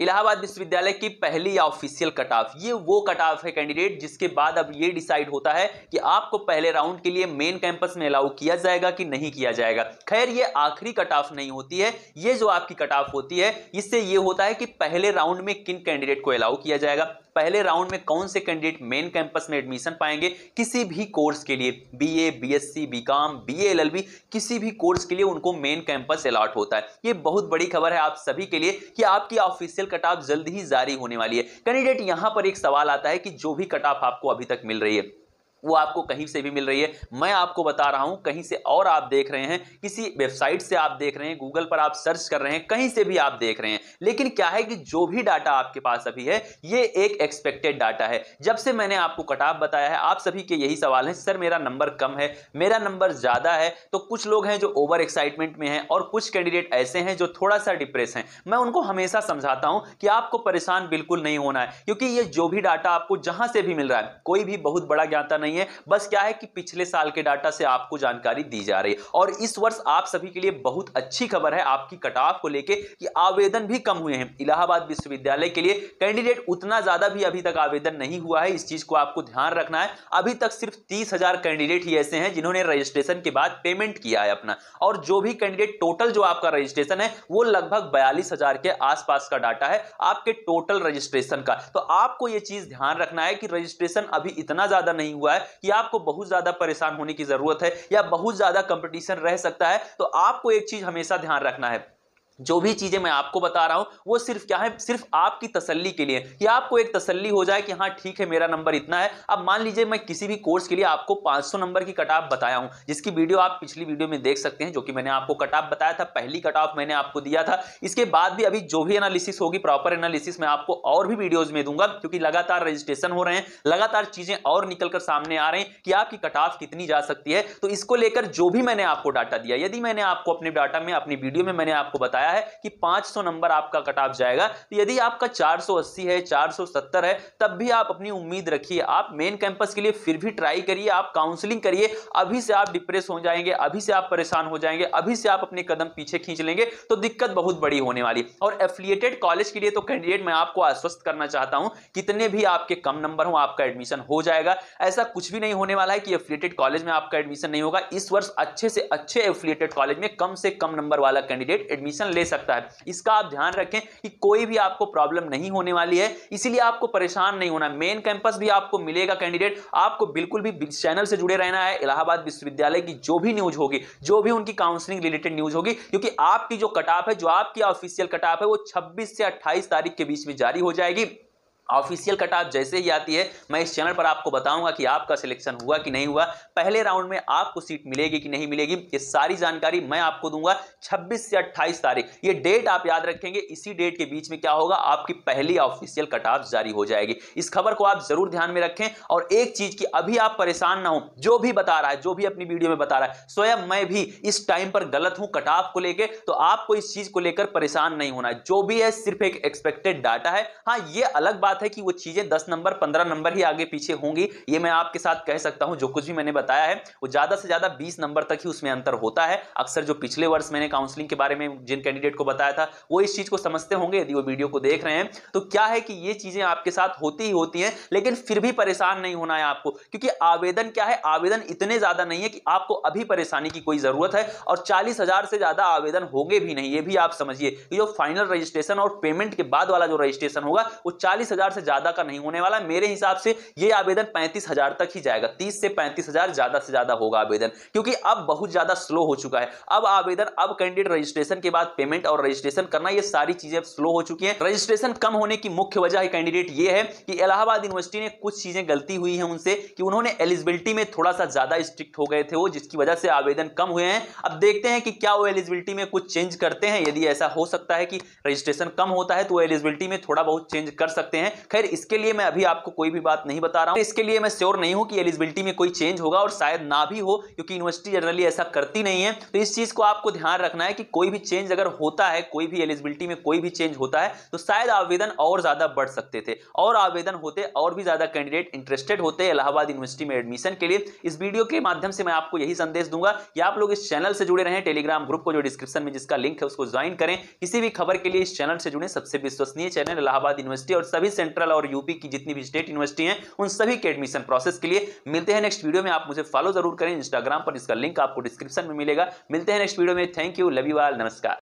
इलाहाबाद विश्वविद्यालय की पहली या ऑफिशियल कट ऑफ ये वो कट ऑफ है कैंडिडेट जिसके बाद अब ये डिसाइड होता है कि आपको पहले राउंड के लिए मेन कैंपस में अलाउ किया जाएगा कि नहीं किया जाएगा खैर ये आखिरी कट ऑफ नहीं होती है ये जो आपकी कट ऑफ होती है इससे ये होता है कि पहले राउंड में किन कैंडिडेट को अलाउ किया जाएगा पहले राउंड में कौन से कैंडिडेट मेन कैंपस में एडमिशन पाएंगे किसी भी कोर्स के लिए B B B A S C B L L B किसी भी कोर्स के लिए उनको मेन कैंपस अलॉट होता है ये बहुत बड़ी खबर है आप सभी के लिए कि आपकी ऑफिशियल कट ऑफ जल्द ही जारी होने वाली है कैंडिडेट यहां पर एक सवाल आता है कि जो भी कट ऑफ आपको अभी तक मिल रही है वो आपको कहीं से भी मिल रही है मैं आपको बता रहा हूं कहीं से और आप देख रहे हैं किसी वेबसाइट से आप देख रहे हैं गूगल पर आप सर्च कर रहे हैं कहीं से भी आप देख रहे हैं लेकिन क्या है कि जो भी डाटा आपके पास अभी है ये एक एक्सपेक्टेड डाटा है जब से मैंने आपको कटाव बताया है आप सभी के यही सवाल है सर मेरा नंबर कम है मेरा नंबर ज़्यादा है तो कुछ लोग हैं जो ओवर एक्साइटमेंट में है और कुछ कैंडिडेट ऐसे हैं जो थोड़ा सा डिप्रेस है मैं उनको हमेशा समझाता हूं कि आपको परेशान बिल्कुल नहीं होना है क्योंकि ये जो भी डाटा आपको जहां से भी मिल रहा है कोई भी बहुत बड़ा ज्ञाता नहीं नहीं है बस क्या है कि पिछले साल के डाटा से आपको जानकारी दी जा रही है और इस वर्ष आप सभी के लिए बहुत अच्छी खबर है आपकी कटाफ को लेकर कि आवेदन भी कम हुए हैं इलाहाबाद विश्वविद्यालय के लिए कैंडिडेट उतना ज्यादा भी अभी तक आवेदन नहीं हुआ है इस चीज को आपको ध्यान रखना है अभी तक सिर्फ तीस हजार कैंडिडेट ही ऐसे हैं जिन्होंने रजिस्ट्रेशन के बाद पेमेंट किया है अपना और जो भी कैंडिडेट टोटल जो आपका रजिस्ट्रेशन है वो लगभग बयालीस हजार के आसपास का डाटा है आपके टोटल रजिस्ट्रेशन का तो आपको यह चीज ध्यान रखना है कि रजिस्ट्रेशन अभी इतना ज्यादा नहीं हुआ है कि आपको बहुत ज्यादा परेशान होने की जरूरत है या बहुत ज्यादा कंपटीशन रह सकता है तो आपको एक चीज हमेशा ध्यान रखना है जो भी चीज़ें मैं आपको बता रहा हूं वो सिर्फ क्या है सिर्फ आपकी तसल्ली के लिए कि आपको एक तसल्ली हो जाए कि हाँ ठीक है मेरा नंबर इतना है अब मान लीजिए मैं किसी भी कोर्स के लिए आपको 500 नंबर की कट ऑफ बताया हूं जिसकी वीडियो आप पिछली वीडियो में देख सकते हैं जो कि मैंने आपको कट ऑफ बताया था पहली कट ऑफ मैंने आपको दिया था इसके बाद भी अभी जो भी एनालिसिस होगी प्रॉपर एनालिसिस मैं आपको और भी वीडियोज़ में दूंगा क्योंकि लगातार रजिस्ट्रेशन हो रहे हैं लगातार चीज़ें और निकल कर सामने आ रही हैं कि आपकी कट ऑफ कितनी जा सकती है तो इसको लेकर जो भी मैंने आपको डाटा दिया यदि मैंने आपको अपने डाटा में अपनी वीडियो में मैंने आपको बताया बताया है कि 500 नंबर आपका कट ऑफ जाएगा तो यदि आपका 480 है 470 है तब भी आप अपनी उम्मीद रखिए आप मेन कैंपस के लिए फिर भी ट्राई करिए आप काउंसलिंग करिए अभी से आप डिप्रेस हो जाएंगे अभी से आप परेशान हो जाएंगे अभी से आप अपने कदम पीछे खींच लेंगे तो दिक्कत बहुत बड़ी होने वाली और एफिलिएटेड कॉलेज के लिए तो कैंडिडेट मैं आपको आश्वस्त करना चाहता हूं कितने भी आपके कम नंबर हो आपका एडमिशन हो जाएगा ऐसा कुछ भी नहीं होने वाला है कि एफिलिएटेड कॉलेज में आपका एडमिशन नहीं होगा इस वर्ष अच्छे से अच्छे एफिलिएटेड कॉलेज में कम से कम नंबर वाला कैंडिडेट एडमिशन ले सकता है इसका आप ध्यान रखें कि कोई भी आपको प्रॉब्लम नहीं होने वाली है इसीलिए आपको परेशान नहीं होना मेन कैंपस भी आपको मिलेगा कैंडिडेट आपको बिल्कुल भी चैनल से जुड़े रहना है इलाहाबाद विश्वविद्यालय की जो भी न्यूज होगी जो भी उनकी काउंसलिंग रिलेटेड न्यूज होगी क्योंकि आपकी जो कटाप है जो आपकी ऑफिशियल कटाप है वो छब्बीस से अट्ठाईस तारीख के बीच में जारी हो जाएगी ऑफिशियल कट ऑफ जैसे ही आती है मैं इस चैनल पर आपको बताऊंगा कि आपका सिलेक्शन हुआ कि नहीं हुआ पहले राउंड में आपको सीट मिलेगी कि नहीं मिलेगी ये सारी जानकारी मैं आपको दूंगा 26 से 28 तारीख ये डेट आप याद रखेंगे इसी डेट के बीच में क्या होगा आपकी पहली ऑफिशियल कट ऑफ जारी हो जाएगी इस खबर को आप जरूर ध्यान में रखें और एक चीज की अभी आप परेशान ना हो जो भी बता रहा है जो भी अपनी वीडियो में बता रहा है स्वयं मैं भी इस टाइम पर गलत हूं कट ऑफ को लेकर तो आपको इस चीज को लेकर परेशान नहीं होना जो भी है सिर्फ एक एक्सपेक्टेड डाटा है हाँ ये अलग बात बात है कि वो चीजें दस नंबर पंद्रह नंबर ही आगे पीछे होंगी ये मैं आपके साथ कह सकता हूं जो कुछ भी मैंने बताया है वो ज्यादा से ज्यादा बीस नंबर तक ही उसमें अंतर होता है अक्सर जो पिछले वर्ष मैंने काउंसलिंग के बारे में जिन कैंडिडेट को बताया था वो इस चीज को समझते होंगे यदि वो वीडियो को देख रहे हैं तो क्या है कि ये चीजें आपके साथ होती ही होती हैं लेकिन फिर भी परेशान नहीं होना है आपको क्योंकि आवेदन क्या है आवेदन इतने ज्यादा नहीं है कि आपको अभी परेशानी की कोई जरूरत है और चालीस से ज्यादा आवेदन होंगे भी नहीं ये भी आप समझिए जो फाइनल रजिस्ट्रेशन और पेमेंट के बाद वाला जो रजिस्ट्रेशन होगा वो चालीस हजार से ज्यादा का नहीं होने वाला मेरे हिसाब से ये आवेदन पैंतीस हजार तक ही जाएगा तीस से पैंतीस हजार ज्यादा से ज्यादा होगा आवेदन क्योंकि अब बहुत ज्यादा स्लो हो चुका है अब आवेदन अब कैंडिडेट रजिस्ट्रेशन के बाद पेमेंट और रजिस्ट्रेशन करना ये सारी चीजें स्लो हो चुकी है रजिस्ट्रेशन कम होने की मुख्य वजह कैंडिडेट ये है कि इलाहाबाद यूनिवर्सिटी ने कुछ चीजें गलती हुई है उनसे कि उन्होंने एलिजिबिलिटी में थोड़ा सा ज्यादा स्ट्रिक्ट हो गए थे वो जिसकी वजह से आवेदन कम हुए हैं अब देखते हैं कि क्या वो एलिजिबिलिटी में कुछ चेंज करते हैं यदि ऐसा हो सकता है कि रजिस्ट्रेशन कम होता है तो एलिजिबिलिटी में थोड़ा बहुत चेंज कर सकते हैं खैर इसके लिए मैं अभी आपको कोई भी बात नहीं बता रहा हूं इसके लिए मैं श्योर नहीं हूं कि एलिजिबिलिटी में कोई चेंज होगा और शायद ना भी हो क्योंकि यूनिवर्सिटी जनरली ऐसा करती नहीं है तो इस चीज़ को आपको ध्यान रखना है कि कोई भी चेंज अगर होता है कोई भी एलिजिबिलिटी में कोई भी चेंज होता है तो शायद आवेदन और ज़्यादा बढ़ सकते थे और आवेदन होते और भी ज़्यादा कैंडिडेट इंटरेस्टेड होते इलाहाबाद यूनिवर्सिटी में एडमिशन के लिए इस वीडियो के माध्यम से मैं आपको यही संदेश दूंगा कि आप लोग इस चैनल से जुड़े रहें टेलीग्राम ग्रुप को जो डिस्क्रिप्शन में जिसका लिंक है उसको ज्वाइन करें किसी भी खबर के लिए इस चैनल से जुड़े सबसे विश्वसनीय चैनल इलाहाबाद यूनिवर्सिटी और सभी सेंटर सेंट्रल और यूपी की जितनी भी स्टेट यूनिवर्सिटी है उन सभी के एडमिशन प्रोसेस के लिए मिलते हैं नेक्स्ट वीडियो में आप मुझे फॉलो जरूर करें इंस्टाग्राम पर इसका लिंक आपको डिस्क्रिप्शन में मिलेगा मिलते हैं नेक्स्ट वीडियो में थैंक यू लवीवाल नमस्कार